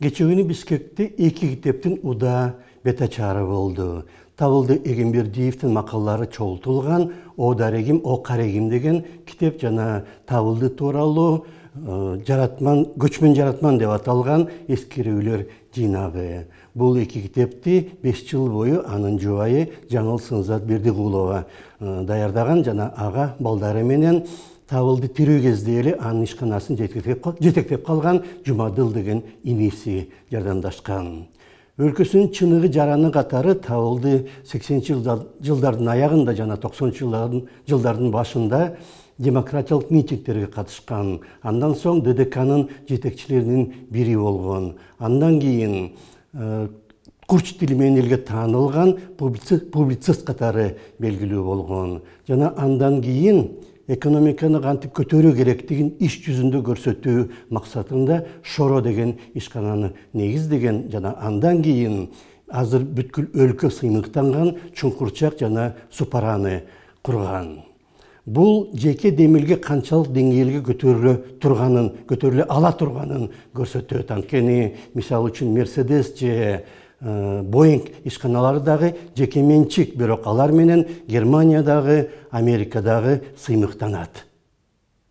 Geçen бискекті Biskek'te iki уда uda болды. Табылды Егенбердиевтің макалалары чолтылған «О дарегім, о қарегім» деген кітеп жана табылды туралы жаратман, көчмөн жаратман деп аталған ескерулер жинағы. Бұл екі китепти 5 жыл бойы анын жубайы Жаңыл Сынзат бердигулова даярдаған жана аға балдары менен табылды тирүү кезде эле анын ишканасын жетектеп калган жумадыл деген иниси жардамдашкан өлкөсүнүн чыныгы жараны катары табылды сексенинчи жылдардын аягында жана токсонунчу жылдардын башында демократиялык митингдерге катышкан андан соң ддкнын жетекчилеринин бири болгон андан кийин э, курч тили менен элге таанылган публицист катары белгилүү болгон жана андан кийин экономиканы кантип көтөрүү керектигин иш жүзүндө көрсөтүү максатында шоро деген ишкананы деген жана андан кийин азыр бүткүл өлкө сыймыктанган чуңкурчак жана супараны курган бул жеке демилге канчалык деңгээлге көтөрүлө турганын көтөрүлө ала турганын көрсөтөт анткени мисалы үчүн мерседес же боинг жеке жекеменчик бирок алар менен германиядагы америкадагы сыймыктанат